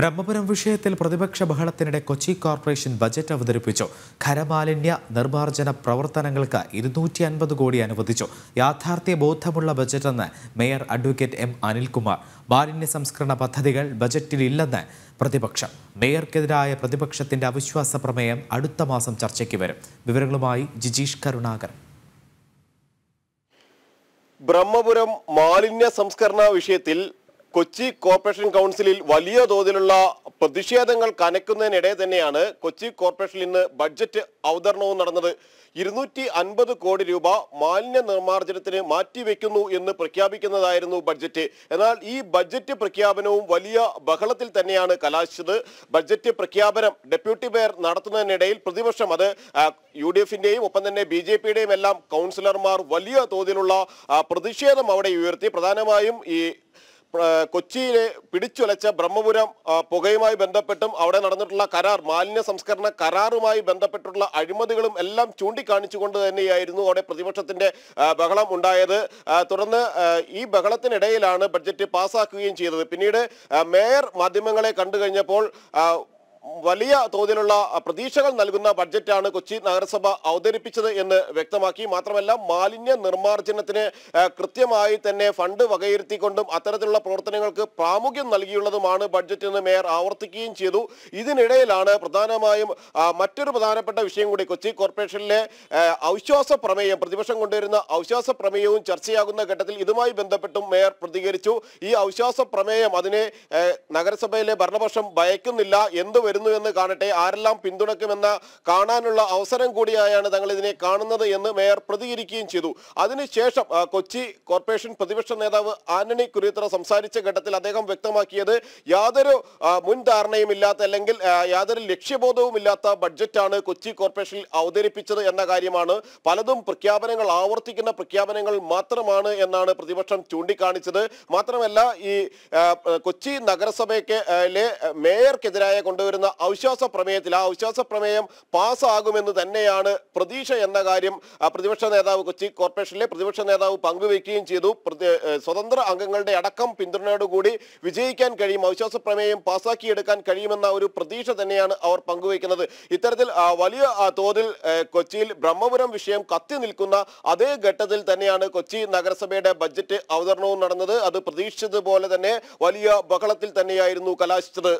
ബ്രഹ്മപുരം വിഷയത്തിൽ പ്രതിപക്ഷ ബഹളത്തിനിടെ Kochi corporation budget അവതരിപ്പിച്ചു ഖരമാലിന്യ നിർമ്മാർജ്ജന പ്രവർത്തനങ്ങൾക്ക് ഇരുന്നൂറ്റി അൻപത് കോടി അനുവദിച്ചു യാഥാർത്ഥ്യ ബോധമുള്ള ബജറ്റെന്ന് മേയർ അഡ്വക്കേറ്റ് എം അനിൽകുമാർ മാലിന്യ സംസ്കരണ പദ്ധതികൾ ബജറ്റിലില്ലെന്ന് പ്രതിപക്ഷം മേയർക്കെതിരായ പ്രതിപക്ഷത്തിന്റെ അവിശ്വാസ പ്രമേയം അടുത്ത മാസം ചർച്ചയ്ക്ക് വരും വിവരങ്ങളുമായി ജിജീഷ് കരുണാകരൻ ബ്രഹ്മപുരം മാലിന്യ സംസ്കരണ വിഷയത്തിൽ കൊച്ചി കോർപ്പറേഷൻ കൗൺസിലിൽ വലിയ തോതിലുള്ള പ്രതിഷേധങ്ങൾ കനക്കുന്നതിനിടെ തന്നെയാണ് കൊച്ചി കോർപ്പറേഷനിൽ ഇന്ന് ബഡ്ജറ്റ് അവതരണവും നടന്നത് ഇരുന്നൂറ്റി അൻപത് കോടി രൂപ മാലിന്യ നിർമ്മാർജ്ജനത്തിന് മാറ്റിവെക്കുന്നു എന്ന് പ്രഖ്യാപിക്കുന്നതായിരുന്നു ബഡ്ജറ്റ് എന്നാൽ ഈ ബഡ്ജറ്റ് പ്രഖ്യാപനവും വലിയ ബഹളത്തിൽ തന്നെയാണ് കലാശിച്ചത് ബഡ്ജറ്റ് പ്രഖ്യാപനം ഡെപ്യൂട്ടി മേയർ നടത്തുന്നതിനിടയിൽ പ്രതിപക്ഷം അത് യു ഡി എഫിന്റെയും ഒപ്പം തന്നെ ബി ജെ പിയുടെയും എല്ലാം കൗൺസിലർമാർ വലിയ തോതിലുള്ള പ്രതിഷേധം അവിടെ ഉയർത്തി പ്രധാനമായും ഈ കൊച്ചിയിലെ പിടിച്ചുലച്ച ബ്രഹ്മപുരം പുകയുമായി ബന്ധപ്പെട്ടും അവിടെ നടന്നിട്ടുള്ള കരാർ മാലിന്യ സംസ്കരണ കരാറുമായി ബന്ധപ്പെട്ടുള്ള അഴിമതികളും എല്ലാം ചൂണ്ടിക്കാണിച്ചുകൊണ്ട് തന്നെയായിരുന്നു അവിടെ പ്രതിപക്ഷത്തിന്റെ ബഹളം ഉണ്ടായത് തുടർന്ന് ഈ ബഹളത്തിനിടയിലാണ് ബഡ്ജറ്റ് പാസ്സാക്കുകയും ചെയ്തത് പിന്നീട് മേയർ മാധ്യമങ്ങളെ കണ്ടു കഴിഞ്ഞപ്പോൾ വലിയ തോതിലുള്ള പ്രതീക്ഷകൾ നൽകുന്ന ബഡ്ജറ്റാണ് കൊച്ചി നഗരസഭ അവതരിപ്പിച്ചത് എന്ന് വ്യക്തമാക്കി മാത്രമല്ല മാലിന്യ നിർമ്മാർജ്ജനത്തിന് കൃത്യമായി തന്നെ ഫണ്ട് വകയിരുത്തിക്കൊണ്ടും അത്തരത്തിലുള്ള പ്രവർത്തനങ്ങൾക്ക് പ്രാമുഖ്യം നൽകിയുള്ളതുമാണ് ബഡ്ജറ്റ് എന്ന് മേയർ ആവർത്തിക്കുകയും ചെയ്തു ഇതിനിടയിലാണ് പ്രധാനമായും മറ്റൊരു പ്രധാനപ്പെട്ട വിഷയം കൂടി കൊച്ചി കോർപ്പറേഷനിലെ അവിശ്വാസ പ്രമേയം പ്രതിപക്ഷം കൊണ്ടുവരുന്ന അവിശ്വാസ പ്രമേയവും ചർച്ചയാകുന്ന ഘട്ടത്തിൽ ഇതുമായി ബന്ധപ്പെട്ടും മേയർ പ്രതികരിച്ചു ഈ അവിശ്വാസ പ്രമേയം അതിനെ നഗരസഭയിലെ ഭരണപക്ഷം ഭയക്കുന്നില്ല എന്തുവരെ വരുന്നു എന്ന് കാണട്ടെ ആരെല്ലാം പിന്തുണക്കുമെന്ന കാണാനുള്ള അവസരം കൂടിയായാണ് തങ്ങൾ ഇതിനെ കാണുന്നത് എന്ന് മേയർ പ്രതികരിക്കുകയും ചെയ്തു അതിനുശേഷം കൊച്ചി കോർപ്പറേഷൻ പ്രതിപക്ഷ നേതാവ് ആന്റണി കുരിയത്ര സംസാരിച്ച ഘട്ടത്തിൽ അദ്ദേഹം വ്യക്തമാക്കിയത് യാതൊരു മുൻധാരണയും ഇല്ലാത്ത അല്ലെങ്കിൽ യാതൊരു ലക്ഷ്യബോധവും ഇല്ലാത്ത ബഡ്ജറ്റാണ് കൊച്ചി കോർപ്പറേഷനിൽ അവതരിപ്പിച്ചത് എന്ന കാര്യമാണ് പലതും പ്രഖ്യാപനങ്ങൾ ആവർത്തിക്കുന്ന പ്രഖ്യാപനങ്ങൾ മാത്രമാണ് എന്നാണ് പ്രതിപക്ഷം ചൂണ്ടിക്കാണിച്ചത് മാത്രമല്ല ഈ കൊച്ചി നഗരസഭയ്ക്ക് മേയർക്കെതിരായ കൊണ്ടുവരുന്ന വരുന്ന അവിശ്വാസ പ്രമേയത്തിൽ ആ അവിശ്വാസ പ്രമേയം പാസ്സാകുമെന്ന് തന്നെയാണ് പ്രതീക്ഷ എന്ന കാര്യം പ്രതിപക്ഷ നേതാവ് കൊച്ചി കോർപ്പറേഷനിലെ പ്രതിപക്ഷ നേതാവ് പങ്കുവയ്ക്കുകയും ചെയ്തു സ്വതന്ത്ര അംഗങ്ങളുടെ അടക്കം പിന്തുണയോടുകൂടി വിജയിക്കാൻ കഴിയും അവിശ്വാസ പ്രമേയം പാസ്സാക്കിയെടുക്കാൻ കഴിയുമെന്ന ഒരു പ്രതീക്ഷ തന്നെയാണ് അവർ പങ്കുവയ്ക്കുന്നത് ഇത്തരത്തിൽ വലിയ തോതിൽ കൊച്ചിയിൽ ബ്രഹ്മപുരം വിഷയം കത്തി നിൽക്കുന്ന അതേ ഘട്ടത്തിൽ തന്നെയാണ് കൊച്ചി നഗരസഭയുടെ ബജറ്റ് അവതരണവും നടന്നത് അത് പ്രതീക്ഷിച്ചതുപോലെ തന്നെ വലിയ ബഹളത്തിൽ തന്നെയായിരുന്നു കലാശിച്ചത്